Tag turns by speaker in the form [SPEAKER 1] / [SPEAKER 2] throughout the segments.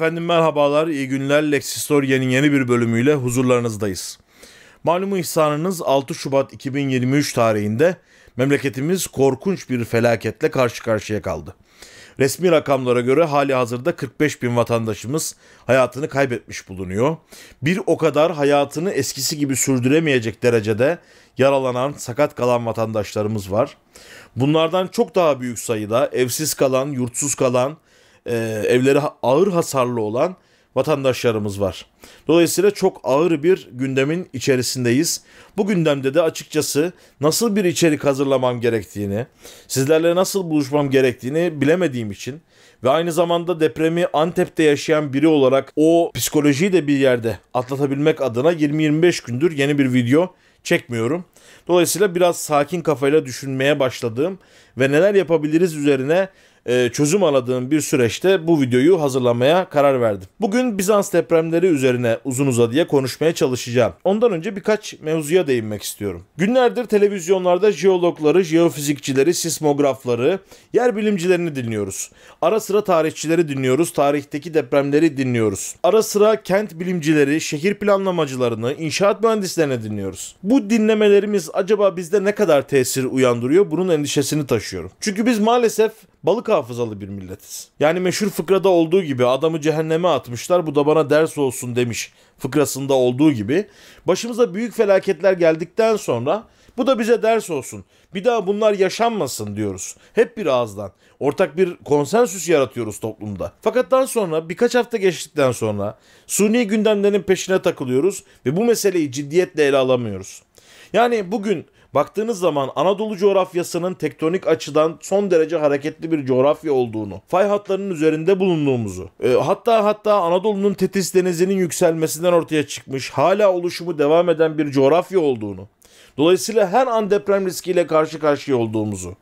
[SPEAKER 1] Efendim merhabalar, iyi günler. Lexistoria'nın yeni bir bölümüyle huzurlarınızdayız. Malumu ihsanınız 6 Şubat 2023 tarihinde memleketimiz korkunç bir felaketle karşı karşıya kaldı. Resmi rakamlara göre hali hazırda 45 bin vatandaşımız hayatını kaybetmiş bulunuyor. Bir o kadar hayatını eskisi gibi sürdüremeyecek derecede yaralanan, sakat kalan vatandaşlarımız var. Bunlardan çok daha büyük sayıda evsiz kalan, yurtsuz kalan, e, evleri ağır hasarlı olan vatandaşlarımız var. Dolayısıyla çok ağır bir gündemin içerisindeyiz. Bu gündemde de açıkçası nasıl bir içerik hazırlamam gerektiğini, sizlerle nasıl buluşmam gerektiğini bilemediğim için ve aynı zamanda depremi Antep'te yaşayan biri olarak o psikolojiyi de bir yerde atlatabilmek adına 20-25 gündür yeni bir video çekmiyorum. Dolayısıyla biraz sakin kafayla düşünmeye başladığım ve neler yapabiliriz üzerine e, çözüm aradığım bir süreçte bu videoyu hazırlamaya karar verdim. Bugün Bizans depremleri üzerine uzun uzadıya konuşmaya çalışacağım. Ondan önce birkaç mevzuya değinmek istiyorum. Günlerdir televizyonlarda jeologları, jeofizikçileri, sismografları, yer bilimcilerini dinliyoruz. Ara sıra tarihçileri dinliyoruz, tarihteki depremleri dinliyoruz. Ara sıra kent bilimcileri, şehir planlamacılarını, inşaat mühendislerini dinliyoruz. Bu dinlemelerimiz acaba bizde ne kadar tesir uyandırıyor? Bunun endişesini taşıyorum. Çünkü biz maalesef balık hafızalı bir milletiz. Yani meşhur fıkrada olduğu gibi adamı cehenneme atmışlar bu da bana ders olsun demiş fıkrasında olduğu gibi. Başımıza büyük felaketler geldikten sonra bu da bize ders olsun. Bir daha bunlar yaşanmasın diyoruz. Hep bir ağızdan. Ortak bir konsensüs yaratıyoruz toplumda. Fakat daha sonra birkaç hafta geçtikten sonra suni gündemlerin peşine takılıyoruz ve bu meseleyi ciddiyetle ele alamıyoruz. Yani bugün baktığınız zaman Anadolu coğrafyasının tektonik açıdan son derece hareketli bir coğrafya olduğunu, fay hatlarının üzerinde bulunduğumuzu, e, hatta hatta Anadolu'nun Tetis denizinin yükselmesinden ortaya çıkmış, hala oluşumu devam eden bir coğrafya olduğunu, dolayısıyla her an deprem riskiyle karşı karşıya olduğumuzu,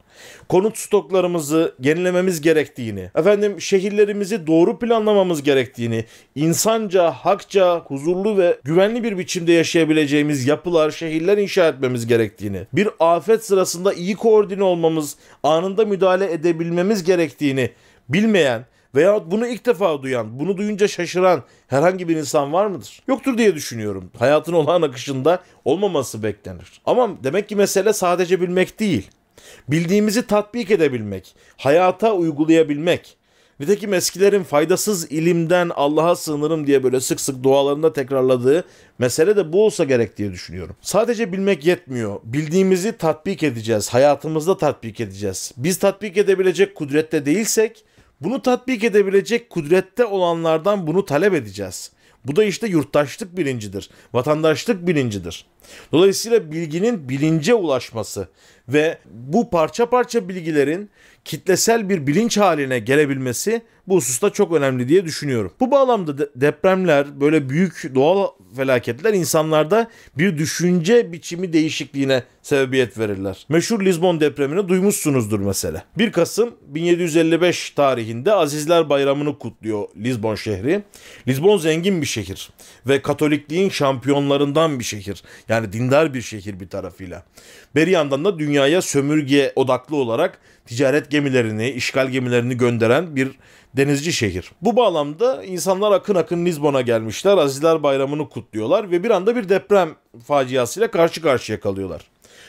[SPEAKER 1] konut stoklarımızı yenilememiz gerektiğini, efendim şehirlerimizi doğru planlamamız gerektiğini, insanca, hakça, huzurlu ve güvenli bir biçimde yaşayabileceğimiz yapılar, şehirler inşa etmemiz gerektiğini, bir afet sırasında iyi koordine olmamız, anında müdahale edebilmemiz gerektiğini bilmeyen veyahut bunu ilk defa duyan, bunu duyunca şaşıran herhangi bir insan var mıdır? Yoktur diye düşünüyorum. Hayatın olağan akışında olmaması beklenir. Ama demek ki mesele sadece bilmek değil. Bildiğimizi tatbik edebilmek, hayata uygulayabilmek. Nitekim eskilerin faydasız ilimden Allah'a sığınırım diye böyle sık sık dualarında tekrarladığı mesele de bu olsa gerek diye düşünüyorum. Sadece bilmek yetmiyor. Bildiğimizi tatbik edeceğiz. Hayatımızda tatbik edeceğiz. Biz tatbik edebilecek kudrette değilsek bunu tatbik edebilecek kudrette olanlardan bunu talep edeceğiz. Bu da işte yurttaşlık bilincidir, vatandaşlık bilincidir. Dolayısıyla bilginin bilince ulaşması, ve bu parça parça bilgilerin kitlesel bir bilinç haline gelebilmesi bu hususta çok önemli diye düşünüyorum. Bu bağlamda depremler, böyle büyük doğal felaketler insanlarda bir düşünce biçimi değişikliğine sebebiyet verirler. Meşhur Lizbon depremini duymuşsunuzdur mesela. 1 Kasım 1755 tarihinde Azizler Bayramı'nı kutluyor Lizbon şehri. Lizbon zengin bir şehir ve Katolikliğin şampiyonlarından bir şehir. Yani dindar bir şehir bir tarafıyla. Bir yandan da dünyaya sömürge odaklı olarak ticaret gemilerini, işgal gemilerini gönderen bir denizci şehir. Bu bağlamda insanlar akın akın Lisbon'a gelmişler, Azizler Bayramı'nı kutluyorlar ve bir anda bir deprem faciasıyla karşı karşıya kalıyorlar.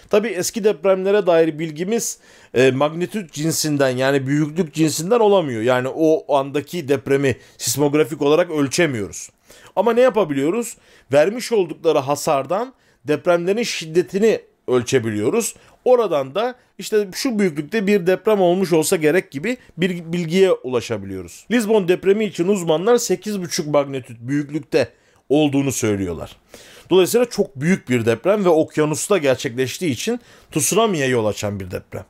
[SPEAKER 1] Tabi eski depremlere dair bilgimiz e, magnitüt cinsinden yani büyüklük cinsinden olamıyor. Yani o andaki depremi sismografik olarak ölçemiyoruz. Ama ne yapabiliyoruz? Vermiş oldukları hasardan depremlerin şiddetini ölçebiliyoruz. Oradan da işte şu büyüklükte bir deprem olmuş olsa gerek gibi bir bilgiye ulaşabiliyoruz. Lisbon depremi için uzmanlar 8,5 magnitüt büyüklükte olduğunu söylüyorlar. Dolayısıyla çok büyük bir deprem ve okyanusta gerçekleştiği için tsunami'ye yol açan bir deprem.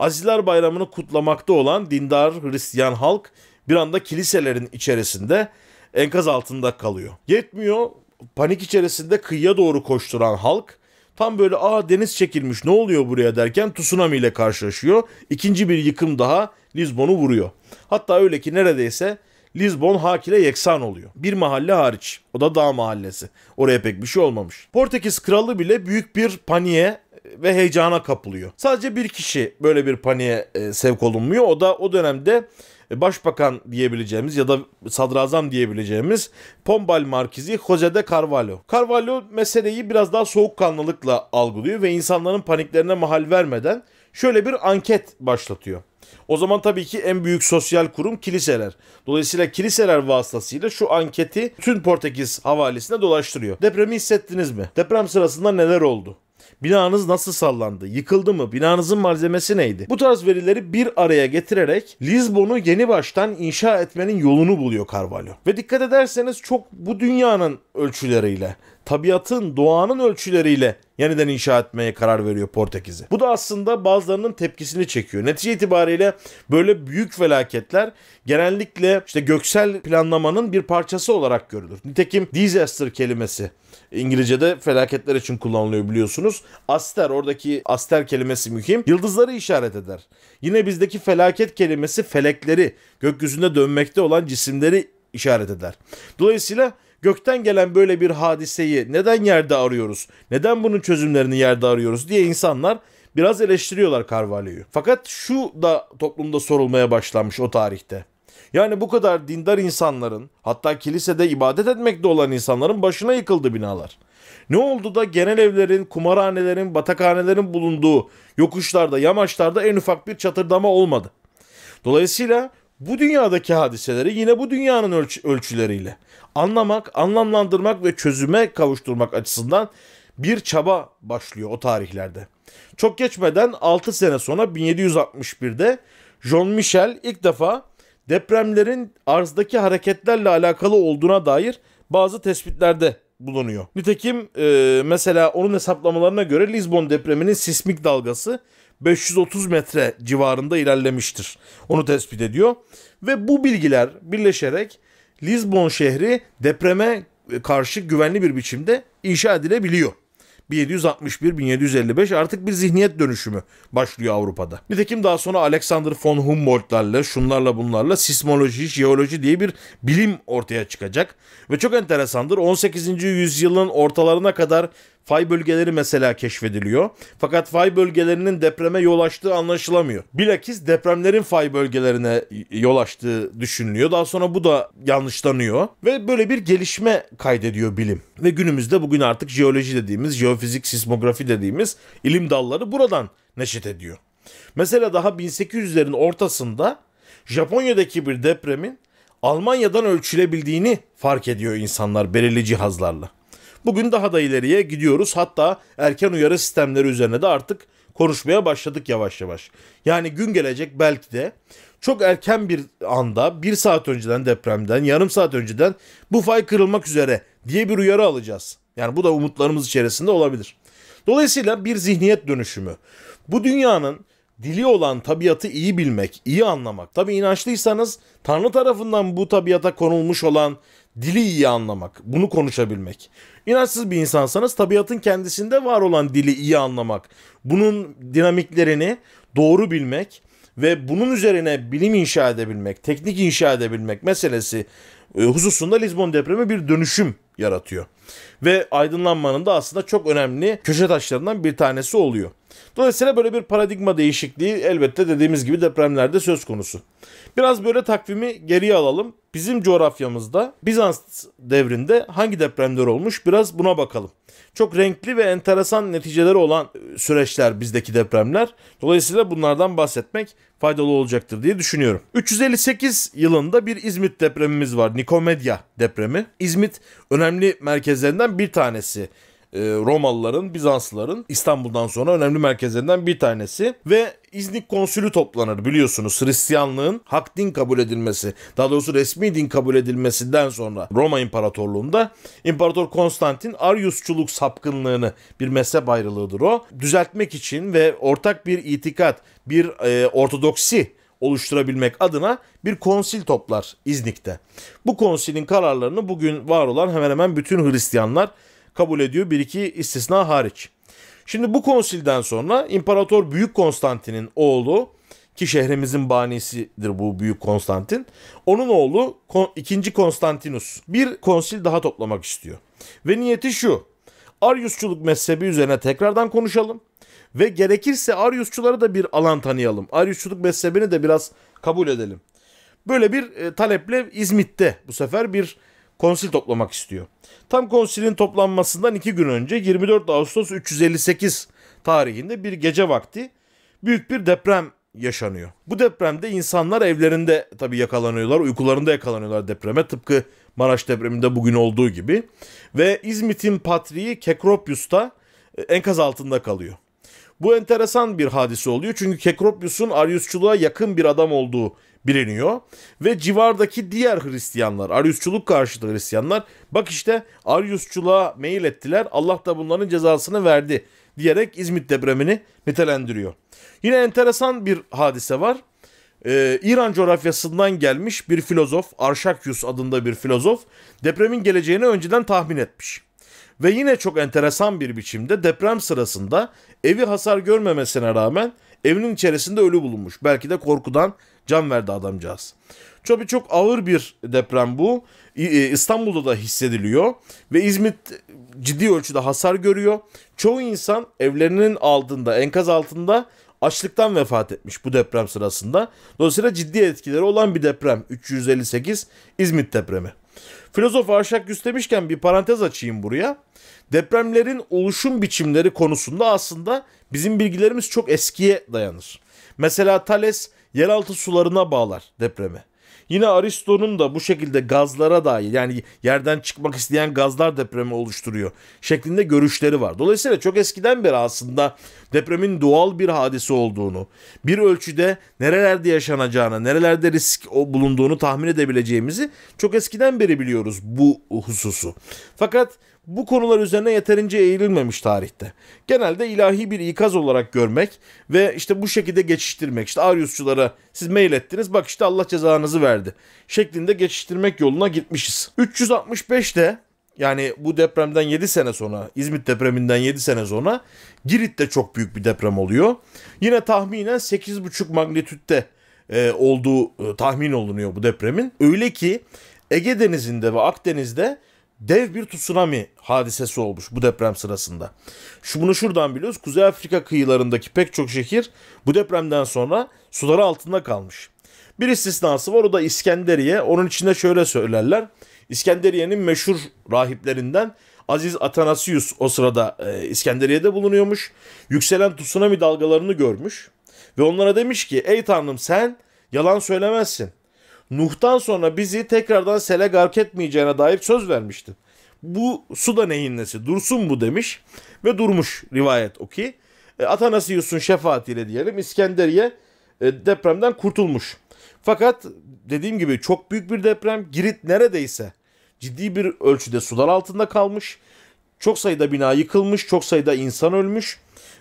[SPEAKER 1] Azizler Bayramı'nı kutlamakta olan dindar Hristiyan halk bir anda kiliselerin içerisinde enkaz altında kalıyor. Yetmiyor panik içerisinde kıyıya doğru koşturan halk Tam böyle aa deniz çekilmiş ne oluyor buraya derken tsunami ile karşılaşıyor. İkinci bir yıkım daha Lizbon'u vuruyor. Hatta öyle ki neredeyse Lizbon hakire yeksan oluyor. Bir mahalle hariç. O da dağ mahallesi. Oraya pek bir şey olmamış. Portekiz kralı bile büyük bir paniğe e, ve heyecana kapılıyor. Sadece bir kişi böyle bir paniğe e, sevk olunmuyor. O da o dönemde e, başbakan diyebileceğimiz ya da sadrazam diyebileceğimiz Pombal Markizi Jose de Carvalho. Carvalho meseleyi biraz daha soğukkanlılıkla algılıyor ve insanların paniklerine mahal vermeden şöyle bir anket başlatıyor. O zaman tabii ki en büyük sosyal kurum kiliseler. Dolayısıyla kiliseler vasıtasıyla şu anketi tüm Portekiz havalisine dolaştırıyor. Depremi hissettiniz mi? Deprem sırasında neler oldu? Binanız nasıl sallandı? Yıkıldı mı? Binanızın malzemesi neydi? Bu tarz verileri bir araya getirerek Lisbon'u yeni baştan inşa etmenin yolunu buluyor Carvalho. Ve dikkat ederseniz çok bu dünyanın ölçüleriyle tabiatın, doğanın ölçüleriyle yeniden inşa etmeye karar veriyor Portekiz'i. Bu da aslında bazılarının tepkisini çekiyor. Netice itibariyle böyle büyük felaketler genellikle işte göksel planlamanın bir parçası olarak görülür. Nitekim disaster kelimesi İngilizce'de felaketler için kullanılıyor biliyorsunuz. Aster oradaki aster kelimesi mühim. Yıldızları işaret eder. Yine bizdeki felaket kelimesi felekleri, gökyüzünde dönmekte olan cisimleri işaret eder. Dolayısıyla gökten gelen böyle bir hadiseyi neden yerde arıyoruz? Neden bunun çözümlerini yerde arıyoruz diye insanlar biraz eleştiriyorlar Carvalho'yu. Fakat şu da toplumda sorulmaya başlanmış o tarihte. Yani bu kadar dindar insanların hatta kilisede ibadet etmekte olan insanların başına yıkıldı binalar. Ne oldu da genel evlerin, kumarhanelerin, batakhanelerin bulunduğu yokuşlarda, yamaçlarda en ufak bir çatırdama olmadı. Dolayısıyla bu dünyadaki hadiseleri yine bu dünyanın ölç- ölçüleriyle anlamak, anlamlandırmak ve çözüme kavuşturmak açısından bir çaba başlıyor o tarihlerde. Çok geçmeden 6 sene sonra 1761'de John Michel ilk defa depremlerin arzdaki hareketlerle alakalı olduğuna dair bazı tespitlerde bulunuyor. Nitekim e, mesela onun hesaplamalarına göre Lisbon depreminin sismik dalgası 530 metre civarında ilerlemiştir. Onu tespit ediyor. Ve bu bilgiler birleşerek Lisbon şehri depreme karşı güvenli bir biçimde inşa edilebiliyor. 1761-1755 artık bir zihniyet dönüşümü başlıyor Avrupa'da. Nitekim daha sonra Alexander von Humboldt'larla şunlarla bunlarla sismoloji, jeoloji diye bir bilim ortaya çıkacak. Ve çok enteresandır 18. yüzyılın ortalarına kadar fay bölgeleri mesela keşfediliyor. Fakat fay bölgelerinin depreme yol açtığı anlaşılamıyor. Bilakis depremlerin fay bölgelerine yol açtığı düşünülüyor. Daha sonra bu da yanlışlanıyor ve böyle bir gelişme kaydediyor bilim. Ve günümüzde bugün artık jeoloji dediğimiz, jeofizik, sismografi dediğimiz ilim dalları buradan neşet ediyor. Mesela daha 1800'lerin ortasında Japonya'daki bir depremin Almanya'dan ölçülebildiğini fark ediyor insanlar belirli cihazlarla. Bugün daha da ileriye gidiyoruz. Hatta erken uyarı sistemleri üzerine de artık konuşmaya başladık yavaş yavaş. Yani gün gelecek belki de çok erken bir anda bir saat önceden depremden yarım saat önceden bu fay kırılmak üzere diye bir uyarı alacağız. Yani bu da umutlarımız içerisinde olabilir. Dolayısıyla bir zihniyet dönüşümü. Bu dünyanın dili olan tabiatı iyi bilmek, iyi anlamak. Tabi inançlıysanız Tanrı tarafından bu tabiata konulmuş olan dili iyi anlamak, bunu konuşabilmek. İnançsız bir insansanız tabiatın kendisinde var olan dili iyi anlamak, bunun dinamiklerini doğru bilmek ve bunun üzerine bilim inşa edebilmek, teknik inşa edebilmek meselesi e, hususunda Lisbon depremi bir dönüşüm yaratıyor. Ve aydınlanmanın da aslında çok önemli köşe taşlarından bir tanesi oluyor. Dolayısıyla böyle bir paradigma değişikliği elbette dediğimiz gibi depremlerde söz konusu. Biraz böyle takvimi geriye alalım bizim coğrafyamızda Bizans devrinde hangi depremler olmuş biraz buna bakalım. Çok renkli ve enteresan neticeleri olan süreçler bizdeki depremler. Dolayısıyla bunlardan bahsetmek faydalı olacaktır diye düşünüyorum. 358 yılında bir İzmit depremimiz var. Nikomedia depremi. İzmit önemli merkezlerinden bir tanesi. E, Romalıların, Bizanslıların İstanbul'dan sonra önemli merkezlerinden bir tanesi ve İznik konsülü toplanır biliyorsunuz Hristiyanlığın hak din kabul edilmesi daha doğrusu resmi din kabul edilmesinden sonra Roma İmparatorluğu'nda İmparator Konstantin Ariusçuluk sapkınlığını bir mezhep ayrılığıdır o düzeltmek için ve ortak bir itikat bir e, ortodoksi oluşturabilmek adına bir konsil toplar İznik'te. Bu konsilin kararlarını bugün var olan hemen hemen bütün Hristiyanlar kabul ediyor bir iki istisna hariç. Şimdi bu konsilden sonra İmparator Büyük Konstantin'in oğlu ki şehrimizin banisidir bu Büyük Konstantin. Onun oğlu 2. Konstantinus bir konsil daha toplamak istiyor. Ve niyeti şu. Ariusçuluk mezhebi üzerine tekrardan konuşalım ve gerekirse Ariusçulara da bir alan tanıyalım. Ariusçuluk mezhebini de biraz kabul edelim. Böyle bir e, taleple İzmit'te bu sefer bir konsil toplamak istiyor. Tam konsilin toplanmasından iki gün önce 24 Ağustos 358 tarihinde bir gece vakti büyük bir deprem yaşanıyor. Bu depremde insanlar evlerinde tabi yakalanıyorlar, uykularında yakalanıyorlar depreme tıpkı Maraş depreminde bugün olduğu gibi. Ve İzmit'in patriği Kekropius'ta e, enkaz altında kalıyor. Bu enteresan bir hadise oluyor çünkü Kekropius'un Ariusçuluğa yakın bir adam olduğu biliniyor. Ve civardaki diğer Hristiyanlar, Ariusçuluk karşıtı Hristiyanlar bak işte Ariusçuluğa mail ettiler. Allah da bunların cezasını verdi diyerek İzmit depremini nitelendiriyor. Yine enteresan bir hadise var. Ee, İran coğrafyasından gelmiş bir filozof, Arşakyus adında bir filozof depremin geleceğini önceden tahmin etmiş. Ve yine çok enteresan bir biçimde deprem sırasında evi hasar görmemesine rağmen evinin içerisinde ölü bulunmuş. Belki de korkudan Can verdi adamcağız. Çok çok ağır bir deprem bu. E, İstanbul'da da hissediliyor ve İzmit ciddi ölçüde hasar görüyor. Çoğu insan evlerinin altında, enkaz altında açlıktan vefat etmiş bu deprem sırasında. Dolayısıyla ciddi etkileri olan bir deprem 358 İzmit depremi. Filozof Arşak Güst demişken bir parantez açayım buraya. Depremlerin oluşum biçimleri konusunda aslında bizim bilgilerimiz çok eskiye dayanır. Mesela Thales yeraltı sularına bağlar depremi. Yine Aristo'nun da bu şekilde gazlara dair yani yerden çıkmak isteyen gazlar depremi oluşturuyor şeklinde görüşleri var. Dolayısıyla çok eskiden beri aslında depremin doğal bir hadise olduğunu, bir ölçüde nerelerde yaşanacağını, nerelerde risk bulunduğunu tahmin edebileceğimizi çok eskiden beri biliyoruz bu hususu. Fakat bu konular üzerine yeterince eğililmemiş tarihte. Genelde ilahi bir ikaz olarak görmek ve işte bu şekilde geçiştirmek. İşte Ariusçulara siz mail ettiniz bak işte Allah cezanızı verdi şeklinde geçiştirmek yoluna gitmişiz. 365'te yani bu depremden 7 sene sonra, İzmit depreminden 7 sene sonra Girit'te çok büyük bir deprem oluyor. Yine tahminen 8,5 magnitütte e, olduğu e, tahmin olunuyor bu depremin. Öyle ki Ege Denizi'nde ve Akdeniz'de dev bir tsunami hadisesi olmuş bu deprem sırasında. Şu bunu şuradan biliyoruz. Kuzey Afrika kıyılarındaki pek çok şehir bu depremden sonra suları altında kalmış. Bir istisnası var o da İskenderiye. Onun içinde şöyle söylerler. İskenderiye'nin meşhur rahiplerinden Aziz Atanasius o sırada e, İskenderiye'de bulunuyormuş. Yükselen tsunami dalgalarını görmüş ve onlara demiş ki ey tanrım sen yalan söylemezsin. Nuh'tan sonra bizi tekrardan sele gark etmeyeceğine dair söz vermişti. Bu su da neyin nesi dursun bu demiş ve durmuş rivayet o ki. E, Atanasiyus'un şefaatiyle diyelim İskenderiye e, depremden kurtulmuş. Fakat dediğim gibi çok büyük bir deprem. Girit neredeyse ciddi bir ölçüde sular altında kalmış. Çok sayıda bina yıkılmış, çok sayıda insan ölmüş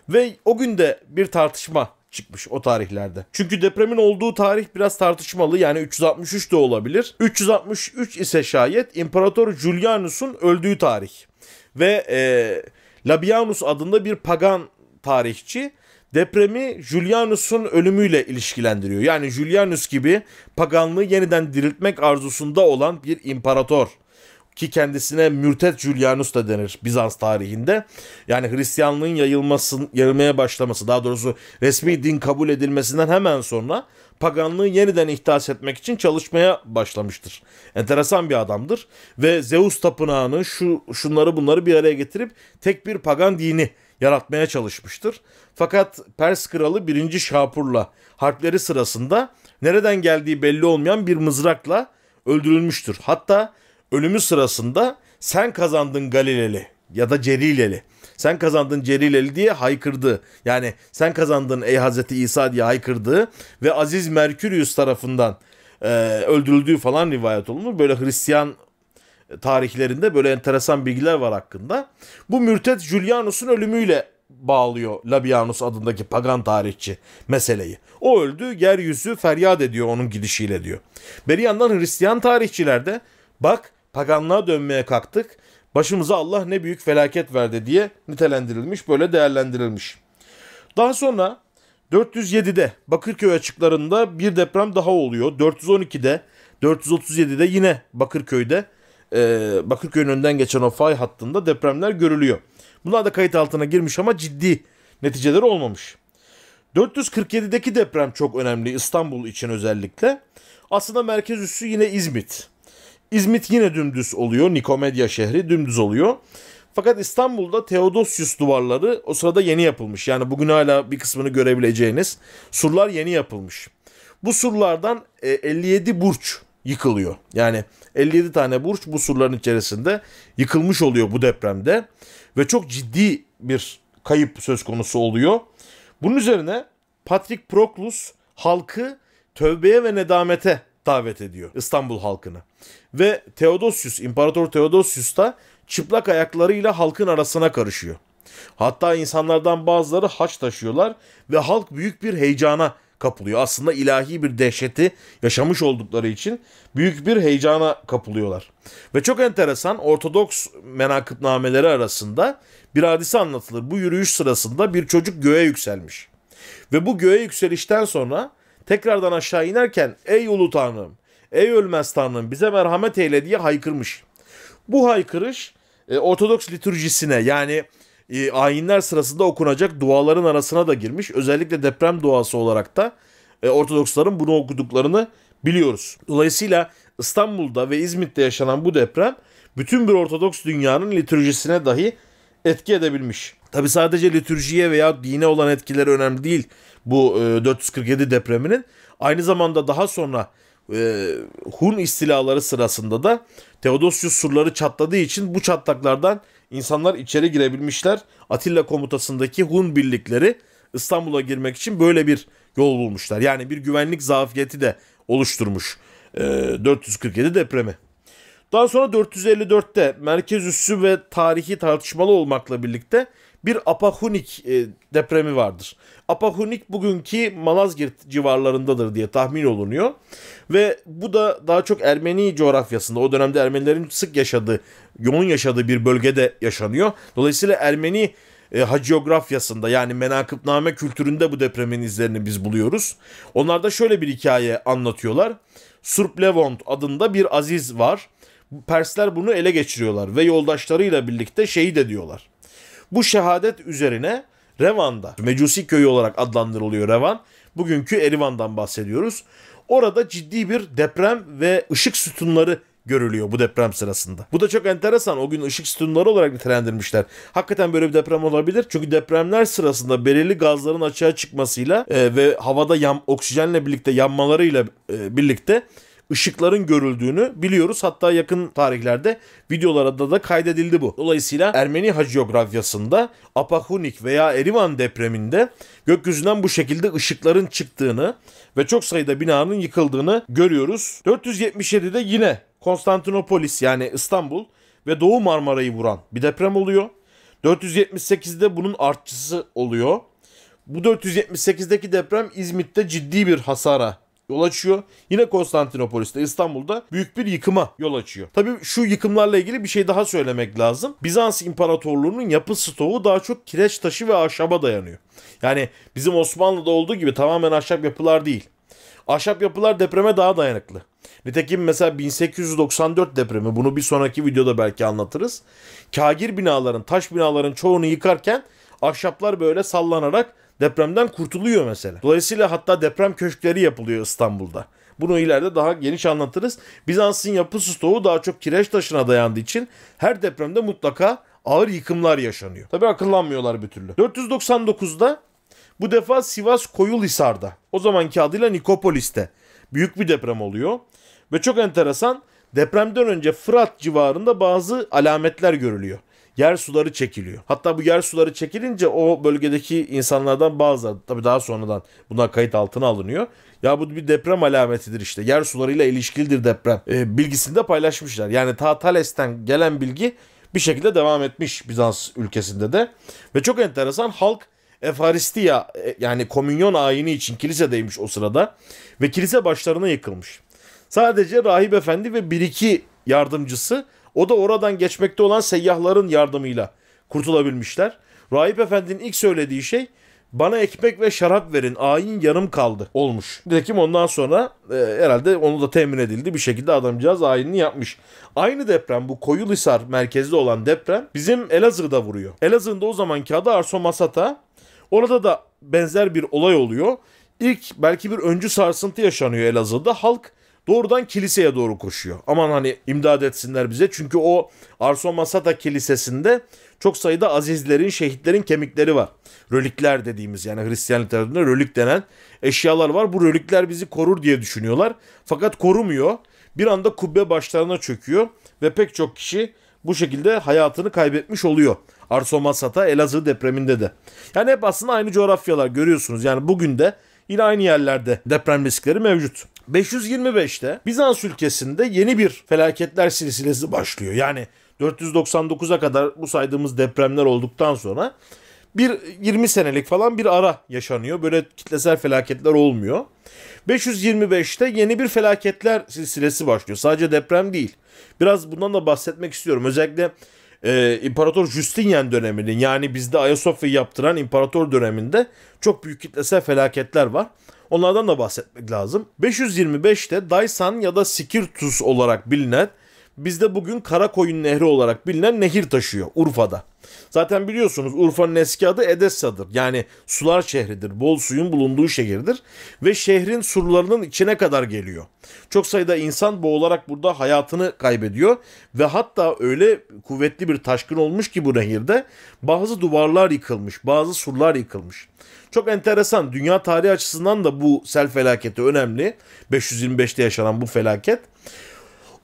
[SPEAKER 1] ve o günde bir tartışma çıkmış o tarihlerde. Çünkü depremin olduğu tarih biraz tartışmalı yani 363 de olabilir. 363 ise şayet İmparator Julianus'un öldüğü tarih. Ve e, Labianus adında bir pagan tarihçi depremi Julianus'un ölümüyle ilişkilendiriyor. Yani Julianus gibi paganlığı yeniden diriltmek arzusunda olan bir imparator ki kendisine mürtet Julianus da denir Bizans tarihinde. Yani Hristiyanlığın yayılmasın yayılmaya başlaması daha doğrusu resmi din kabul edilmesinden hemen sonra paganlığı yeniden ihdas etmek için çalışmaya başlamıştır. Enteresan bir adamdır ve Zeus tapınağını şu şunları bunları bir araya getirip tek bir pagan dini yaratmaya çalışmıştır. Fakat Pers kralı 1. Şapur'la harpleri sırasında nereden geldiği belli olmayan bir mızrakla öldürülmüştür. Hatta ölümü sırasında sen kazandın Galileli ya da Celileli. Sen kazandın Celileli diye haykırdı. Yani sen kazandın ey Hazreti İsa diye haykırdı ve Aziz Merkürius tarafından e, öldürüldüğü falan rivayet olunur. Böyle Hristiyan tarihlerinde böyle enteresan bilgiler var hakkında. Bu mürtet Julianus'un ölümüyle bağlıyor Labianus adındaki pagan tarihçi meseleyi. O öldü, yeryüzü feryat ediyor onun gidişiyle diyor. Beri yandan Hristiyan tarihçiler de bak paganlığa dönmeye kalktık. Başımıza Allah ne büyük felaket verdi diye nitelendirilmiş, böyle değerlendirilmiş. Daha sonra 407'de Bakırköy açıklarında bir deprem daha oluyor. 412'de, 437'de yine Bakırköy'de, e, Bakırköy'ün önden geçen o fay hattında depremler görülüyor. Bunlar da kayıt altına girmiş ama ciddi neticeler olmamış. 447'deki deprem çok önemli İstanbul için özellikle. Aslında merkez üssü yine İzmit. İzmit yine dümdüz oluyor. Nikomedia şehri dümdüz oluyor. Fakat İstanbul'da Theodosius duvarları o sırada yeni yapılmış. Yani bugün hala bir kısmını görebileceğiniz surlar yeni yapılmış. Bu surlardan 57 e, burç yıkılıyor. Yani 57 tane burç bu surların içerisinde yıkılmış oluyor bu depremde ve çok ciddi bir kayıp söz konusu oluyor. Bunun üzerine Patrick Proklus halkı tövbeye ve nedamete davet ediyor İstanbul halkını. Ve Theodosius, İmparator Theodosius da çıplak ayaklarıyla halkın arasına karışıyor. Hatta insanlardan bazıları haç taşıyorlar ve halk büyük bir heyecana kapılıyor. Aslında ilahi bir dehşeti yaşamış oldukları için büyük bir heyecana kapılıyorlar. Ve çok enteresan Ortodoks menakıbnameleri arasında bir hadise anlatılır. Bu yürüyüş sırasında bir çocuk göğe yükselmiş. Ve bu göğe yükselişten sonra Tekrardan aşağı inerken ey ulu tanrım, ey ölmez tanrım bize merhamet eyle diye haykırmış. Bu haykırış e, Ortodoks litürjisine yani e, ayinler sırasında okunacak duaların arasına da girmiş. Özellikle deprem duası olarak da e, Ortodoksların bunu okuduklarını biliyoruz. Dolayısıyla İstanbul'da ve İzmit'te yaşanan bu deprem bütün bir Ortodoks dünyanın litürjisine dahi etki edebilmiş. Tabi sadece litürjiye veya dine olan etkileri önemli değil bu e, 447 depreminin. Aynı zamanda daha sonra e, Hun istilaları sırasında da Teodosius surları çatladığı için bu çatlaklardan insanlar içeri girebilmişler. Atilla komutasındaki Hun birlikleri İstanbul'a girmek için böyle bir yol bulmuşlar. Yani bir güvenlik zafiyeti de oluşturmuş e, 447 depremi. Daha sonra 454'te merkez üssü ve tarihi tartışmalı olmakla birlikte bir Apahunik e, depremi vardır. Apahunik bugünkü Malazgirt civarlarındadır diye tahmin olunuyor. Ve bu da daha çok Ermeni coğrafyasında o dönemde Ermenilerin sık yaşadığı, yoğun yaşadığı bir bölgede yaşanıyor. Dolayısıyla Ermeni e, haciografyasında yani menakıbname kültüründe bu depremin izlerini biz buluyoruz. Onlarda şöyle bir hikaye anlatıyorlar. Surplevont adında bir aziz var Persler bunu ele geçiriyorlar ve yoldaşlarıyla birlikte şehit ediyorlar. Bu şehadet üzerine Revan'da, Mecusi köyü olarak adlandırılıyor Revan. Bugünkü Erivan'dan bahsediyoruz. Orada ciddi bir deprem ve ışık sütunları görülüyor bu deprem sırasında. Bu da çok enteresan. O gün ışık sütunları olarak nitelendirmişler. Hakikaten böyle bir deprem olabilir. Çünkü depremler sırasında belirli gazların açığa çıkmasıyla e, ve havada yan, oksijenle birlikte yanmalarıyla e, birlikte ışıkların görüldüğünü biliyoruz. Hatta yakın tarihlerde videolarda da kaydedildi bu. Dolayısıyla Ermeni hagiografyasında Apahunik veya Erivan depreminde gökyüzünden bu şekilde ışıkların çıktığını ve çok sayıda binanın yıkıldığını görüyoruz. 477'de yine Konstantinopolis yani İstanbul ve Doğu Marmara'yı vuran bir deprem oluyor. 478'de bunun artçısı oluyor. Bu 478'deki deprem İzmit'te ciddi bir hasara yol açıyor. Yine Konstantinopolis'te İstanbul'da büyük bir yıkıma yol açıyor. Tabii şu yıkımlarla ilgili bir şey daha söylemek lazım. Bizans İmparatorluğu'nun yapı stoğu daha çok kireç taşı ve ahşaba dayanıyor. Yani bizim Osmanlı'da olduğu gibi tamamen ahşap yapılar değil. Ahşap yapılar depreme daha dayanıklı. Nitekim mesela 1894 depremi bunu bir sonraki videoda belki anlatırız. Kagir binaların, taş binaların çoğunu yıkarken ahşaplar böyle sallanarak depremden kurtuluyor mesela. Dolayısıyla hatta deprem köşkleri yapılıyor İstanbul'da. Bunu ileride daha geniş anlatırız. Bizans'ın yapı stoğu daha çok kireç taşına dayandığı için her depremde mutlaka ağır yıkımlar yaşanıyor. Tabi akıllanmıyorlar bir türlü. 499'da bu defa Sivas Koyulhisar'da o zamanki adıyla Nikopolis'te büyük bir deprem oluyor. Ve çok enteresan depremden önce Fırat civarında bazı alametler görülüyor yer suları çekiliyor. Hatta bu yer suları çekilince o bölgedeki insanlardan bazıları tabii daha sonradan buna kayıt altına alınıyor. Ya bu bir deprem alametidir işte. Yer sularıyla ilişkilidir deprem. E, bilgisini de paylaşmışlar. Yani ta Thales'ten gelen bilgi bir şekilde devam etmiş Bizans ülkesinde de. Ve çok enteresan halk Efaristia e, yani komünyon ayini için kilisedeymiş o sırada ve kilise başlarına yıkılmış. Sadece rahip efendi ve bir iki yardımcısı o da oradan geçmekte olan seyyahların yardımıyla kurtulabilmişler. Rahip Efendi'nin ilk söylediği şey bana ekmek ve şarap verin ayin yarım kaldı olmuş. Nitekim ondan sonra e, herhalde onu da temin edildi bir şekilde adamcağız ayinini yapmış. Aynı deprem bu Koyulhisar merkezli olan deprem bizim Elazığ'da vuruyor. Elazığ'da o zamanki adı Arso Masata. Orada da benzer bir olay oluyor. İlk belki bir öncü sarsıntı yaşanıyor Elazığ'da. Halk doğrudan kiliseye doğru koşuyor. Aman hani imdad etsinler bize. Çünkü o Arso Masata Kilisesi'nde çok sayıda azizlerin, şehitlerin kemikleri var. Rölikler dediğimiz yani Hristiyan literatüründe rölik denen eşyalar var. Bu rölikler bizi korur diye düşünüyorlar. Fakat korumuyor. Bir anda kubbe başlarına çöküyor ve pek çok kişi bu şekilde hayatını kaybetmiş oluyor. Arso Masata Elazığ depreminde de. Yani hep aslında aynı coğrafyalar görüyorsunuz. Yani bugün de yine aynı yerlerde deprem riskleri mevcut. 525'te Bizans ülkesinde yeni bir felaketler silsilesi başlıyor. Yani 499'a kadar bu saydığımız depremler olduktan sonra bir 20 senelik falan bir ara yaşanıyor. Böyle kitlesel felaketler olmuyor. 525'te yeni bir felaketler silsilesi başlıyor. Sadece deprem değil. Biraz bundan da bahsetmek istiyorum. Özellikle e, İmparator Justinian döneminin yani bizde Ayasofya yaptıran imparator döneminde çok büyük kitlesel felaketler var. Onlardan da bahsetmek lazım. 525'te Daisan ya da Sikirtus olarak bilinen bizde bugün Karakoyun Nehri olarak bilinen nehir taşıyor Urfa'da. Zaten biliyorsunuz Urfa'nın eski adı Edessa'dır. Yani sular şehridir. Bol suyun bulunduğu şehirdir. Ve şehrin surlarının içine kadar geliyor. Çok sayıda insan boğularak burada hayatını kaybediyor. Ve hatta öyle kuvvetli bir taşkın olmuş ki bu nehirde bazı duvarlar yıkılmış, bazı surlar yıkılmış. Çok enteresan. Dünya tarihi açısından da bu sel felaketi önemli. 525'te yaşanan bu felaket.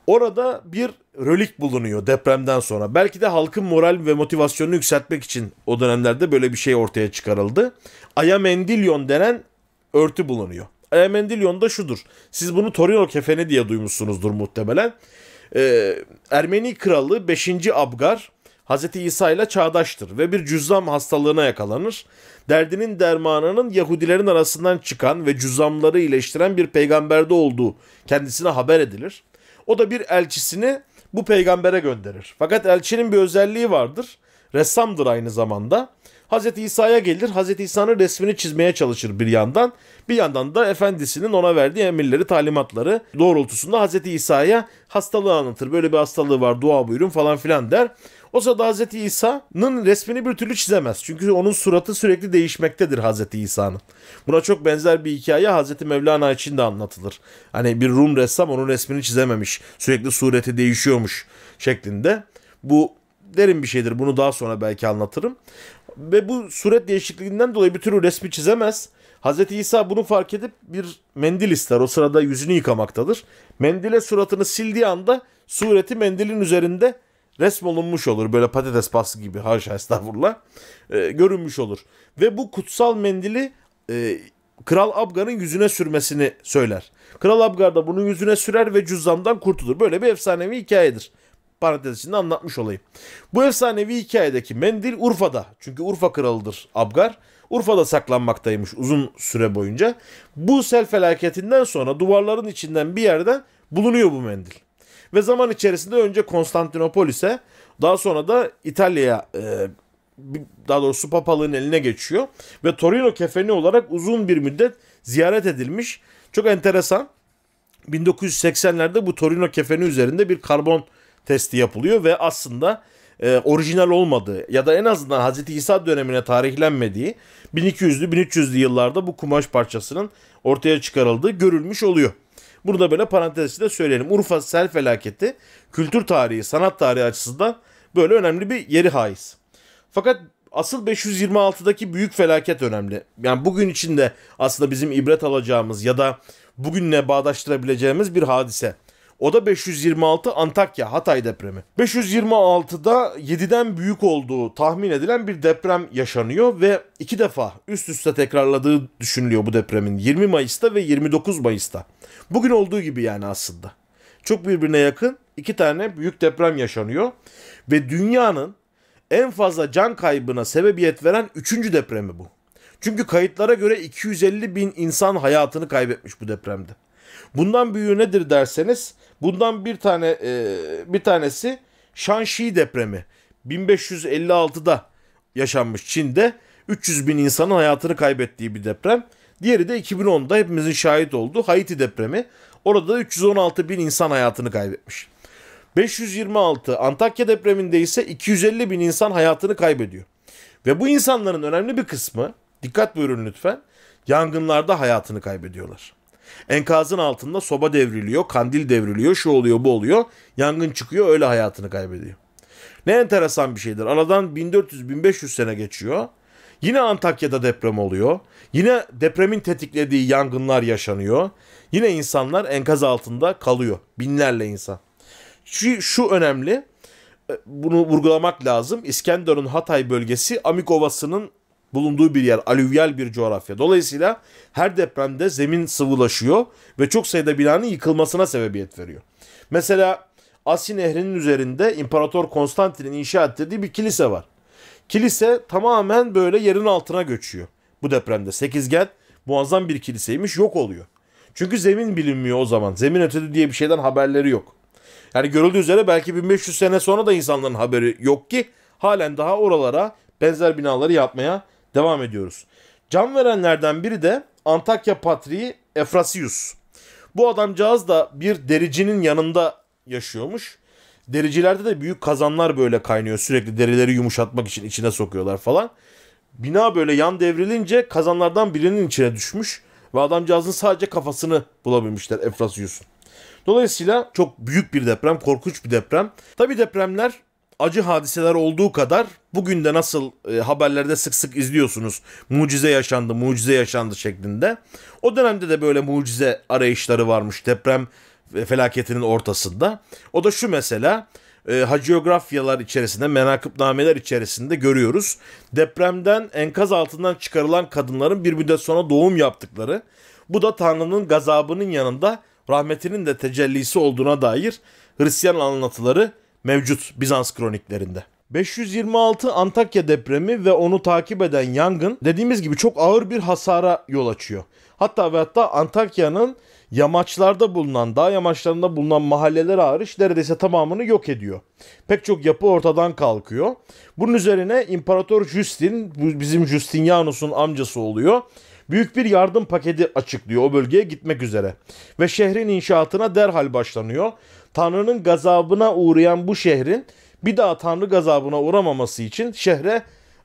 [SPEAKER 1] Orada bir rölik bulunuyor depremden sonra. Belki de halkın moral ve motivasyonunu yükseltmek için o dönemlerde böyle bir şey ortaya çıkarıldı. Aya Ayamendilyon denen örtü bulunuyor. Aya Ayamendilyon da şudur. Siz bunu Torino kefeni diye duymuşsunuzdur muhtemelen. Ee, Ermeni kralı 5. Abgar Hz. İsa ile çağdaştır ve bir cüzzam hastalığına yakalanır. Derdinin dermanının Yahudilerin arasından çıkan ve cüzzamları iyileştiren bir peygamberde olduğu kendisine haber edilir. O da bir elçisini bu peygambere gönderir. Fakat elçinin bir özelliği vardır. Ressamdır aynı zamanda. Hazreti İsa'ya gelir. Hazreti İsa'nın resmini çizmeye çalışır bir yandan. Bir yandan da efendisinin ona verdiği emirleri, talimatları doğrultusunda Hazreti İsa'ya hastalığı anlatır. Böyle bir hastalığı var dua buyurun falan filan der. O sırada Hz. İsa'nın resmini bir türlü çizemez. Çünkü onun suratı sürekli değişmektedir Hz. İsa'nın. Buna çok benzer bir hikaye Hz. Mevlana için de anlatılır. Hani bir Rum ressam onun resmini çizememiş. Sürekli sureti değişiyormuş şeklinde. Bu derin bir şeydir. Bunu daha sonra belki anlatırım. Ve bu suret değişikliğinden dolayı bir türlü resmi çizemez. Hz. İsa bunu fark edip bir mendil ister. O sırada yüzünü yıkamaktadır. Mendile suratını sildiği anda sureti mendilin üzerinde resmolunmuş olur. Böyle patates pastası gibi haşa estağfurullah e, görünmüş olur. Ve bu kutsal mendili e, Kral Abgar'ın yüzüne sürmesini söyler. Kral Abgar da bunu yüzüne sürer ve cüzdandan kurtulur. Böyle bir efsanevi hikayedir. Parantez içinde anlatmış olayım. Bu efsanevi hikayedeki mendil Urfa'da. Çünkü Urfa kralıdır Abgar. Urfa'da saklanmaktaymış uzun süre boyunca. Bu sel felaketinden sonra duvarların içinden bir yerde bulunuyor bu mendil. Ve zaman içerisinde önce Konstantinopolis'e daha sonra da İtalya'ya e, daha doğrusu papalığın eline geçiyor. Ve Torino kefeni olarak uzun bir müddet ziyaret edilmiş. Çok enteresan. 1980'lerde bu Torino kefeni üzerinde bir karbon testi yapılıyor ve aslında e, orijinal olmadığı ya da en azından Hz. İsa dönemine tarihlenmediği 1200'lü 1300'lü yıllarda bu kumaş parçasının ortaya çıkarıldığı görülmüş oluyor. Burada böyle parantez içinde söyleyelim. Urfa sel felaketi kültür tarihi, sanat tarihi açısından böyle önemli bir yeri haiz. Fakat asıl 526'daki büyük felaket önemli. Yani bugün için de aslında bizim ibret alacağımız ya da bugünle bağdaştırabileceğimiz bir hadise. O da 526 Antakya Hatay depremi. 526'da 7'den büyük olduğu tahmin edilen bir deprem yaşanıyor ve iki defa üst üste tekrarladığı düşünülüyor bu depremin. 20 Mayıs'ta ve 29 Mayıs'ta. Bugün olduğu gibi yani aslında. Çok birbirine yakın iki tane büyük deprem yaşanıyor. Ve dünyanın en fazla can kaybına sebebiyet veren üçüncü depremi bu. Çünkü kayıtlara göre 250 bin insan hayatını kaybetmiş bu depremde. Bundan büyüğü nedir derseniz bundan bir tane e, bir tanesi Shanxi depremi 1556'da yaşanmış Çin'de 300 bin insanın hayatını kaybettiği bir deprem. Diğeri de 2010'da hepimizin şahit olduğu Haiti depremi. Orada da 316 bin insan hayatını kaybetmiş. 526 Antakya depreminde ise 250 bin insan hayatını kaybediyor. Ve bu insanların önemli bir kısmı, dikkat buyurun lütfen, yangınlarda hayatını kaybediyorlar. Enkazın altında soba devriliyor, kandil devriliyor, şu oluyor bu oluyor. Yangın çıkıyor öyle hayatını kaybediyor. Ne enteresan bir şeydir. Aradan 1400-1500 sene geçiyor. Yine Antakya'da deprem oluyor. Yine depremin tetiklediği yangınlar yaşanıyor. Yine insanlar enkaz altında kalıyor. Binlerle insan. Şu, şu önemli. E, bunu vurgulamak lazım. İskenderun Hatay bölgesi Amik Ovası'nın bulunduğu bir yer. Alüvyal bir coğrafya. Dolayısıyla her depremde zemin sıvılaşıyor ve çok sayıda binanın yıkılmasına sebebiyet veriyor. Mesela Asi Nehri'nin üzerinde İmparator Konstantin'in inşa ettiği bir kilise var. Kilise tamamen böyle yerin altına göçüyor bu depremde. Sekizgen muazzam bir kiliseymiş yok oluyor. Çünkü zemin bilinmiyor o zaman. Zemin ötesi diye bir şeyden haberleri yok. Yani görüldüğü üzere belki 1500 sene sonra da insanların haberi yok ki halen daha oralara benzer binaları yapmaya devam ediyoruz. Can verenlerden biri de Antakya Patriği Efrasius. Bu adamcağız da bir dericinin yanında yaşıyormuş. Dericilerde de büyük kazanlar böyle kaynıyor. Sürekli derileri yumuşatmak için içine sokuyorlar falan. Bina böyle yan devrilince kazanlardan birinin içine düşmüş ve adamcağızın sadece kafasını bulabilmişler Efrasius'un. Dolayısıyla çok büyük bir deprem, korkunç bir deprem. Tabi depremler acı hadiseler olduğu kadar bugün de nasıl e, haberlerde sık sık izliyorsunuz mucize yaşandı, mucize yaşandı şeklinde. O dönemde de böyle mucize arayışları varmış. Deprem felaketinin ortasında. O da şu mesela e, hagiografyalar içerisinde, menakıbnameler içerisinde görüyoruz. Depremden enkaz altından çıkarılan kadınların bir sonra doğum yaptıkları. Bu da Tanrı'nın gazabının yanında rahmetinin de tecellisi olduğuna dair Hristiyan anlatıları mevcut Bizans kroniklerinde. 526 Antakya depremi ve onu takip eden yangın dediğimiz gibi çok ağır bir hasara yol açıyor. Hatta ve hatta Antakya'nın yamaçlarda bulunan, dağ yamaçlarında bulunan mahalleler hariç neredeyse tamamını yok ediyor. Pek çok yapı ortadan kalkıyor. Bunun üzerine İmparator Justin, bizim Justinianus'un amcası oluyor. Büyük bir yardım paketi açıklıyor o bölgeye gitmek üzere. Ve şehrin inşaatına derhal başlanıyor. Tanrı'nın gazabına uğrayan bu şehrin bir daha Tanrı gazabına uğramaması için şehre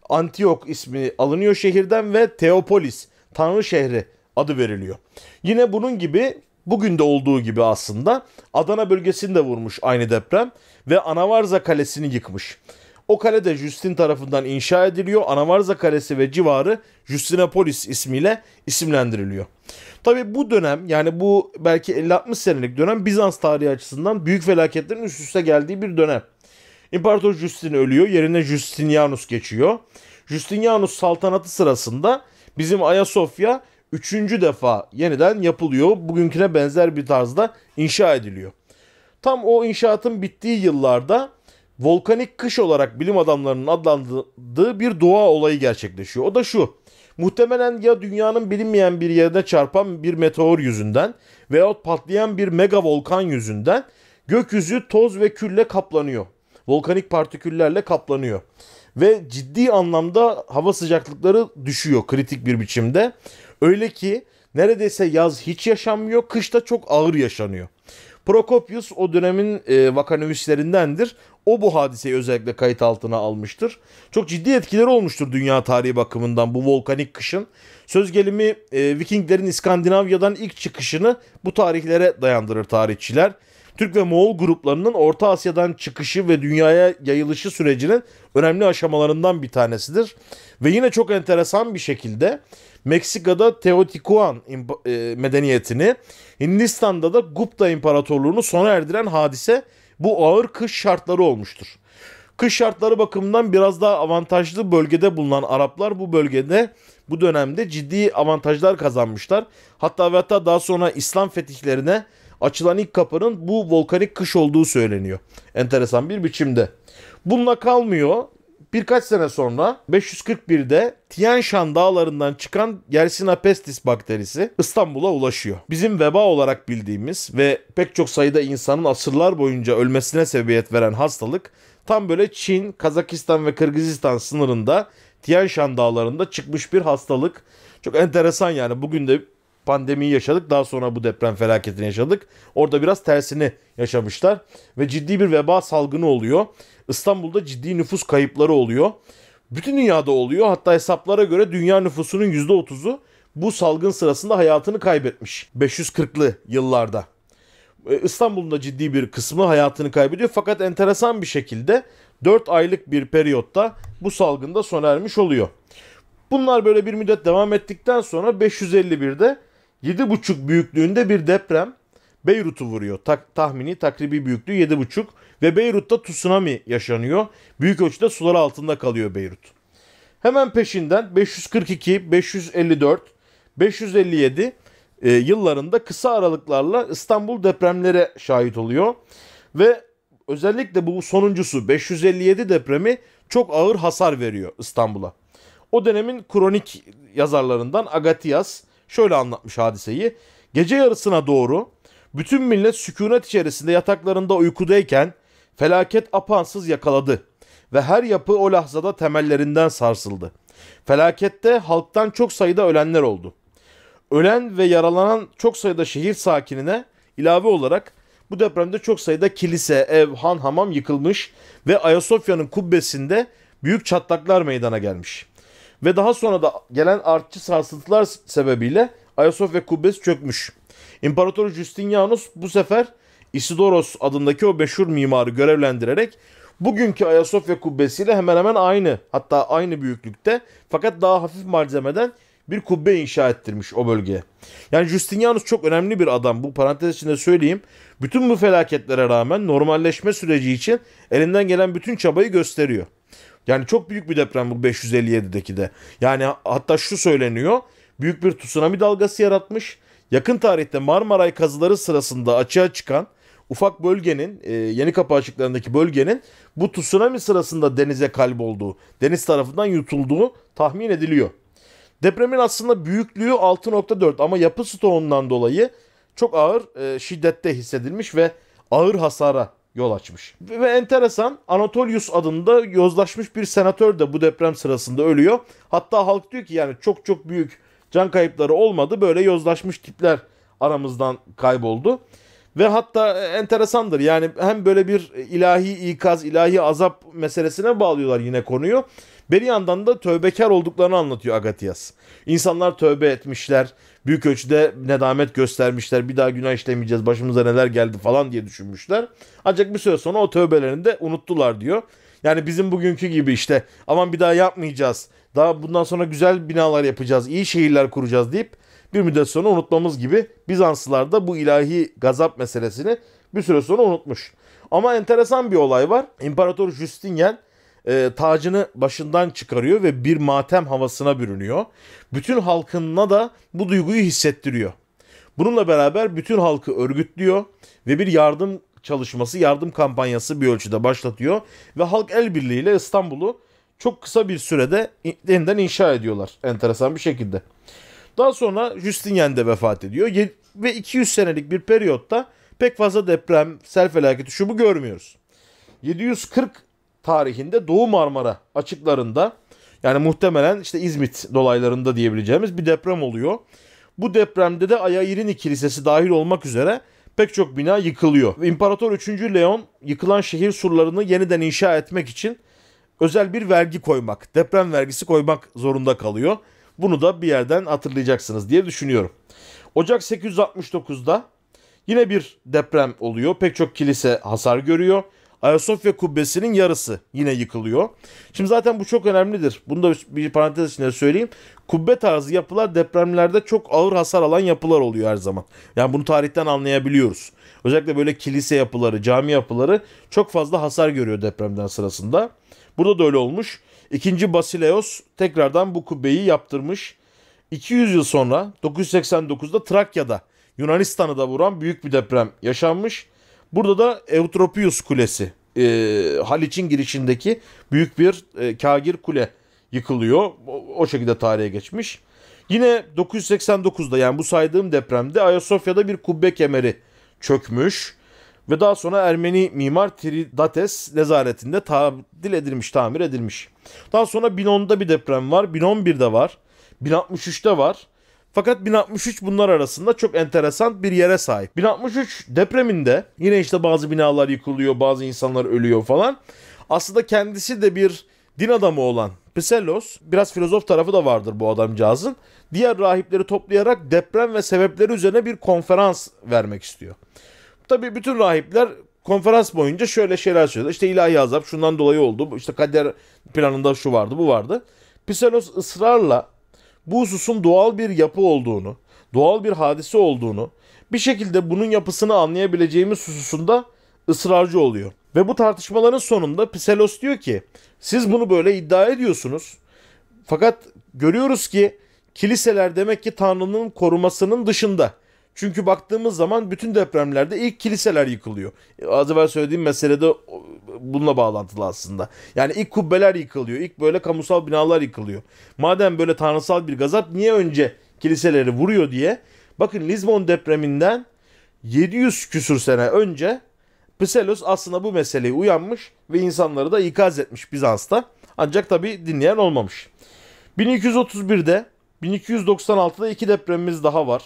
[SPEAKER 1] Antiyok ismi alınıyor şehirden ve Teopolis, Tanrı şehri adı veriliyor. Yine bunun gibi bugün de olduğu gibi aslında Adana bölgesini de vurmuş aynı deprem ve Anavarza Kalesi'ni yıkmış. O kale de Justin tarafından inşa ediliyor. Anavarza Kalesi ve civarı Justinopolis ismiyle isimlendiriliyor. Tabi bu dönem yani bu belki 50-60 senelik dönem Bizans tarihi açısından büyük felaketlerin üst üste geldiği bir dönem. İmparator Justin ölüyor yerine Justinianus geçiyor. Justinianus saltanatı sırasında bizim Ayasofya üçüncü defa yeniden yapılıyor. Bugünküne benzer bir tarzda inşa ediliyor. Tam o inşaatın bittiği yıllarda volkanik kış olarak bilim adamlarının adlandırdığı bir doğa olayı gerçekleşiyor. O da şu. Muhtemelen ya dünyanın bilinmeyen bir yerine çarpan bir meteor yüzünden veyahut patlayan bir mega volkan yüzünden gökyüzü toz ve külle kaplanıyor. Volkanik partiküllerle kaplanıyor. Ve ciddi anlamda hava sıcaklıkları düşüyor kritik bir biçimde. Öyle ki neredeyse yaz hiç yaşanmıyor, kışta çok ağır yaşanıyor. Prokopius o dönemin e, vakanüvislerindendir. O bu hadiseyi özellikle kayıt altına almıştır. Çok ciddi etkileri olmuştur dünya tarihi bakımından bu volkanik kışın. Söz gelimi e, Vikinglerin İskandinavya'dan ilk çıkışını bu tarihlere dayandırır tarihçiler. Türk ve Moğol gruplarının Orta Asya'dan çıkışı ve dünyaya yayılışı sürecinin önemli aşamalarından bir tanesidir. Ve yine çok enteresan bir şekilde Meksika'da Teotihuacan e, medeniyetini, Hindistan'da da Gupta İmparatorluğunu sona erdiren hadise bu ağır kış şartları olmuştur. Kış şartları bakımından biraz daha avantajlı bölgede bulunan Araplar bu bölgede bu dönemde ciddi avantajlar kazanmışlar. Hatta ve hatta daha sonra İslam fetihlerine açılan ilk kapının bu volkanik kış olduğu söyleniyor. Enteresan bir biçimde. Bununla kalmıyor. Birkaç sene sonra 541'de Tian Shan dağlarından çıkan Yersina pestis bakterisi İstanbul'a ulaşıyor. Bizim veba olarak bildiğimiz ve pek çok sayıda insanın asırlar boyunca ölmesine sebebiyet veren hastalık tam böyle Çin, Kazakistan ve Kırgızistan sınırında Tian Shan dağlarında çıkmış bir hastalık. Çok enteresan yani bugün de pandemiyi yaşadık. Daha sonra bu deprem felaketini yaşadık. Orada biraz tersini yaşamışlar. Ve ciddi bir veba salgını oluyor. İstanbul'da ciddi nüfus kayıpları oluyor. Bütün dünyada oluyor. Hatta hesaplara göre dünya nüfusunun %30'u bu salgın sırasında hayatını kaybetmiş. 540'lı yıllarda. E, İstanbul'un da ciddi bir kısmı hayatını kaybediyor. Fakat enteresan bir şekilde 4 aylık bir periyotta bu salgında sona ermiş oluyor. Bunlar böyle bir müddet devam ettikten sonra 551'de 7,5 büyüklüğünde bir deprem Beyrut'u vuruyor. Tak, tahmini takribi büyüklüğü 7,5 ve Beyrut'ta tsunami yaşanıyor. Büyük ölçüde sular altında kalıyor Beyrut. Hemen peşinden 542, 554, 557 e, yıllarında kısa aralıklarla İstanbul depremlere şahit oluyor. Ve özellikle bu sonuncusu 557 depremi çok ağır hasar veriyor İstanbul'a. O dönemin kronik yazarlarından Agatias Şöyle anlatmış hadiseyi. Gece yarısına doğru bütün millet sükunet içerisinde yataklarında uykudayken felaket apansız yakaladı ve her yapı o lahzada temellerinden sarsıldı. Felakette halktan çok sayıda ölenler oldu. Ölen ve yaralanan çok sayıda şehir sakinine ilave olarak bu depremde çok sayıda kilise, ev, han, hamam yıkılmış ve Ayasofya'nın kubbesinde büyük çatlaklar meydana gelmiş. Ve daha sonra da gelen artçı sarsıntılar sebebiyle Ayasofya kubbesi çökmüş. İmparator Justinianus bu sefer Isidoros adındaki o meşhur mimarı görevlendirerek bugünkü Ayasofya kubbesiyle hemen hemen aynı hatta aynı büyüklükte fakat daha hafif malzemeden bir kubbe inşa ettirmiş o bölgeye. Yani Justinianus çok önemli bir adam. Bu parantez içinde söyleyeyim. Bütün bu felaketlere rağmen normalleşme süreci için elinden gelen bütün çabayı gösteriyor. Yani çok büyük bir deprem bu 557'deki de. Yani hatta şu söyleniyor. Büyük bir tsunami dalgası yaratmış. Yakın tarihte Marmaray kazıları sırasında açığa çıkan ufak bölgenin, e, yeni kapı açıklarındaki bölgenin bu tsunami sırasında denize kaybolduğu, deniz tarafından yutulduğu tahmin ediliyor. Depremin aslında büyüklüğü 6.4 ama yapı stoğundan dolayı çok ağır e, şiddette hissedilmiş ve ağır hasara yol açmış. Ve enteresan Anatolius adında yozlaşmış bir senatör de bu deprem sırasında ölüyor. Hatta halk diyor ki yani çok çok büyük can kayıpları olmadı. Böyle yozlaşmış tipler aramızdan kayboldu. Ve hatta e, enteresandır yani hem böyle bir ilahi ikaz, ilahi azap meselesine bağlıyorlar yine konuyu. Bir yandan da tövbekar olduklarını anlatıyor Agatias. İnsanlar tövbe etmişler, büyük ölçüde nedamet göstermişler. Bir daha günah işlemeyeceğiz başımıza neler geldi falan diye düşünmüşler. Ancak bir süre sonra o tövbelerini de unuttular diyor. Yani bizim bugünkü gibi işte aman bir daha yapmayacağız. Daha bundan sonra güzel binalar yapacağız, iyi şehirler kuracağız deyip bir müddet sonra unutmamız gibi Bizanslılar da bu ilahi gazap meselesini bir süre sonra unutmuş. Ama enteresan bir olay var. İmparator Justinian e, tacını başından çıkarıyor ve bir matem havasına bürünüyor. Bütün halkına da bu duyguyu hissettiriyor. Bununla beraber bütün halkı örgütlüyor ve bir yardım çalışması, yardım kampanyası bir ölçüde başlatıyor ve halk el birliğiyle İstanbul'u çok kısa bir sürede yeniden inşa ediyorlar enteresan bir şekilde. Daha sonra Justinian de vefat ediyor ve 200 senelik bir periyotta pek fazla deprem, sel felaketi şu bu görmüyoruz. 740 tarihinde Doğu Marmara açıklarında yani muhtemelen işte İzmit dolaylarında diyebileceğimiz bir deprem oluyor. Bu depremde de Ayairini Kilisesi dahil olmak üzere pek çok bina yıkılıyor. İmparator 3. Leon yıkılan şehir surlarını yeniden inşa etmek için özel bir vergi koymak, deprem vergisi koymak zorunda kalıyor. Bunu da bir yerden hatırlayacaksınız diye düşünüyorum. Ocak 869'da yine bir deprem oluyor. Pek çok kilise hasar görüyor. Ayasofya kubbesinin yarısı yine yıkılıyor. Şimdi zaten bu çok önemlidir. Bunu da bir parantez içinde söyleyeyim. Kubbe tarzı yapılar depremlerde çok ağır hasar alan yapılar oluyor her zaman. Yani bunu tarihten anlayabiliyoruz. Özellikle böyle kilise yapıları, cami yapıları çok fazla hasar görüyor depremden sırasında. Burada da öyle olmuş. İkinci Basileos tekrardan bu kubbeyi yaptırmış. 200 yıl sonra 989'da Trakya'da Yunanistan'ı da vuran büyük bir deprem yaşanmış. Burada da Eutropius Kulesi e, Haliç'in girişindeki büyük bir e, kagir kule yıkılıyor. O, o şekilde tarihe geçmiş. Yine 989'da yani bu saydığım depremde Ayasofya'da bir kubbe kemeri çökmüş ve daha sonra Ermeni mimar Tridates nezaretinde tadil edilmiş, tamir edilmiş. Daha sonra 1010'da bir deprem var, 1011'de var, 1063'te var. Fakat 1063 bunlar arasında çok enteresan bir yere sahip. 1063 depreminde yine işte bazı binalar yıkılıyor, bazı insanlar ölüyor falan. Aslında kendisi de bir din adamı olan Pselos, biraz filozof tarafı da vardır bu adamcağızın. Diğer rahipleri toplayarak deprem ve sebepleri üzerine bir konferans vermek istiyor. Tabii bütün rahipler konferans boyunca şöyle şeyler söylüyor. İşte ilahi azap şundan dolayı oldu. İşte kader planında şu vardı, bu vardı. Pselos ısrarla bu hususun doğal bir yapı olduğunu, doğal bir hadise olduğunu, bir şekilde bunun yapısını anlayabileceğimiz hususunda ısrarcı oluyor. Ve bu tartışmaların sonunda Piselos diyor ki siz bunu böyle iddia ediyorsunuz. Fakat görüyoruz ki kiliseler demek ki Tanrı'nın korumasının dışında çünkü baktığımız zaman bütün depremlerde ilk kiliseler yıkılıyor. Az evvel söylediğim mesele de bununla bağlantılı aslında. Yani ilk kubbeler yıkılıyor, ilk böyle kamusal binalar yıkılıyor. Madem böyle tanrısal bir gazap niye önce kiliseleri vuruyor diye. Bakın Lisbon depreminden 700 küsür sene önce Pselos aslında bu meseleyi uyanmış ve insanları da ikaz etmiş Bizans'ta. Ancak tabi dinleyen olmamış. 1231'de 1296'da iki depremimiz daha var.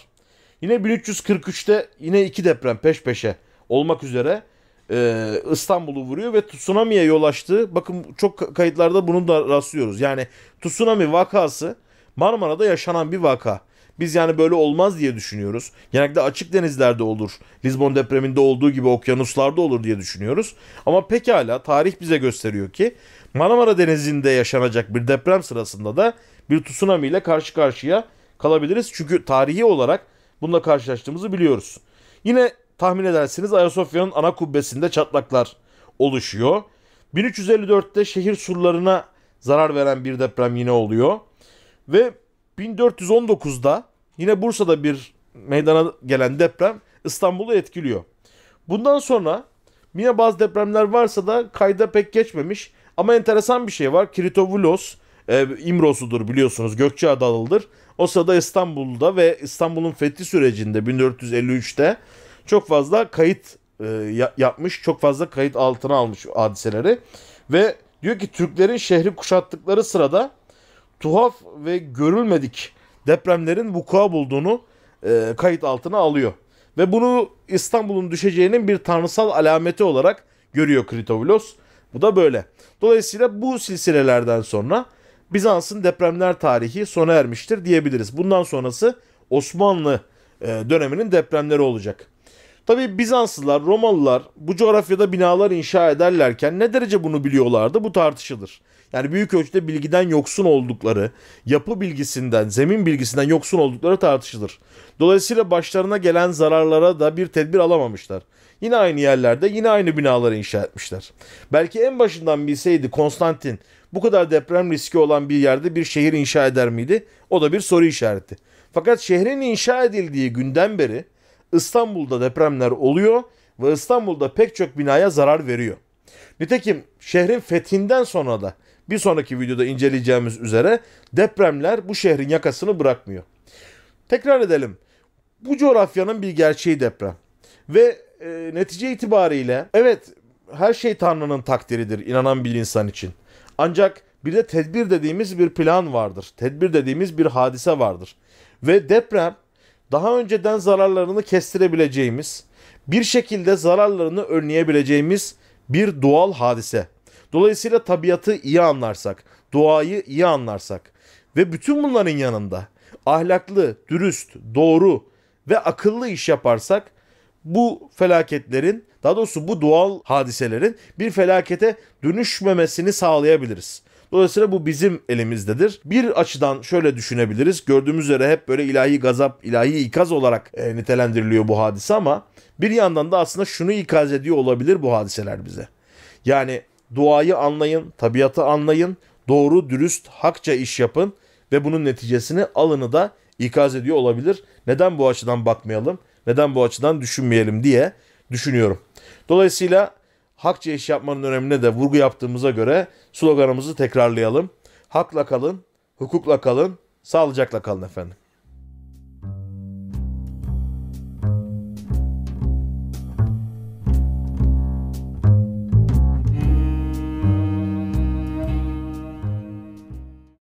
[SPEAKER 1] Yine 1343'te yine iki deprem peş peşe olmak üzere e, İstanbul'u vuruyor ve tsunami'ye yol açtı. Bakın çok kayıtlarda bunu da rastlıyoruz. Yani tsunami vakası Marmara'da yaşanan bir vaka. Biz yani böyle olmaz diye düşünüyoruz. Genellikle açık denizlerde olur. Lisbon depreminde olduğu gibi okyanuslarda olur diye düşünüyoruz. Ama pekala tarih bize gösteriyor ki Marmara Denizi'nde yaşanacak bir deprem sırasında da bir tsunami ile karşı karşıya kalabiliriz. Çünkü tarihi olarak Bununla karşılaştığımızı biliyoruz. Yine tahmin edersiniz Ayasofya'nın ana kubbesinde çatlaklar oluşuyor. 1354'te şehir surlarına zarar veren bir deprem yine oluyor. Ve 1419'da yine Bursa'da bir meydana gelen deprem İstanbul'u etkiliyor. Bundan sonra yine bazı depremler varsa da kayda pek geçmemiş. Ama enteresan bir şey var. Kritovulos e, ee, İmrosu'dur biliyorsunuz adalıdır O sırada İstanbul'da ve İstanbul'un fethi sürecinde 1453'te çok fazla kayıt e, yapmış, çok fazla kayıt altına almış hadiseleri ve diyor ki Türklerin şehri kuşattıkları sırada tuhaf ve görülmedik depremlerin vuku bulduğunu e, kayıt altına alıyor. Ve bunu İstanbul'un düşeceğinin bir tanrısal alameti olarak görüyor Kritovlos. Bu da böyle. Dolayısıyla bu silsilelerden sonra Bizans'ın depremler tarihi sona ermiştir diyebiliriz. Bundan sonrası Osmanlı e, döneminin depremleri olacak. Tabi Bizanslılar, Romalılar bu coğrafyada binalar inşa ederlerken ne derece bunu biliyorlardı bu tartışılır. Yani büyük ölçüde bilgiden yoksun oldukları, yapı bilgisinden, zemin bilgisinden yoksun oldukları tartışılır. Dolayısıyla başlarına gelen zararlara da bir tedbir alamamışlar. Yine aynı yerlerde yine aynı binaları inşa etmişler. Belki en başından bilseydi Konstantin bu kadar deprem riski olan bir yerde bir şehir inşa eder miydi? O da bir soru işareti. Fakat şehrin inşa edildiği günden beri İstanbul'da depremler oluyor ve İstanbul'da pek çok binaya zarar veriyor. Nitekim şehrin fethinden sonra da bir sonraki videoda inceleyeceğimiz üzere depremler bu şehrin yakasını bırakmıyor. Tekrar edelim. Bu coğrafyanın bir gerçeği deprem. Ve e, netice itibariyle evet her şey Tanrı'nın takdiridir inanan bir insan için. Ancak bir de tedbir dediğimiz bir plan vardır. Tedbir dediğimiz bir hadise vardır. Ve deprem daha önceden zararlarını kestirebileceğimiz, bir şekilde zararlarını önleyebileceğimiz bir doğal hadise. Dolayısıyla tabiatı iyi anlarsak, doğayı iyi anlarsak ve bütün bunların yanında ahlaklı, dürüst, doğru ve akıllı iş yaparsak bu felaketlerin daha doğrusu bu doğal hadiselerin bir felakete dönüşmemesini sağlayabiliriz. Dolayısıyla bu bizim elimizdedir. Bir açıdan şöyle düşünebiliriz. Gördüğümüz üzere hep böyle ilahi gazap, ilahi ikaz olarak e, nitelendiriliyor bu hadise ama bir yandan da aslında şunu ikaz ediyor olabilir bu hadiseler bize. Yani duayı anlayın, tabiatı anlayın, doğru, dürüst, hakça iş yapın ve bunun neticesini alını da ikaz ediyor olabilir. Neden bu açıdan bakmayalım? Neden bu açıdan düşünmeyelim diye düşünüyorum. Dolayısıyla hakça iş yapmanın önemine de vurgu yaptığımıza göre sloganımızı tekrarlayalım. Hakla kalın, hukukla kalın, sağlıcakla kalın efendim.